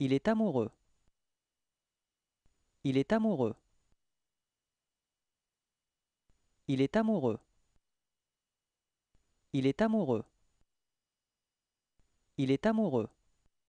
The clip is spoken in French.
Il est amoureux. Il est amoureux. Il est amoureux. Il est amoureux. Il est amoureux.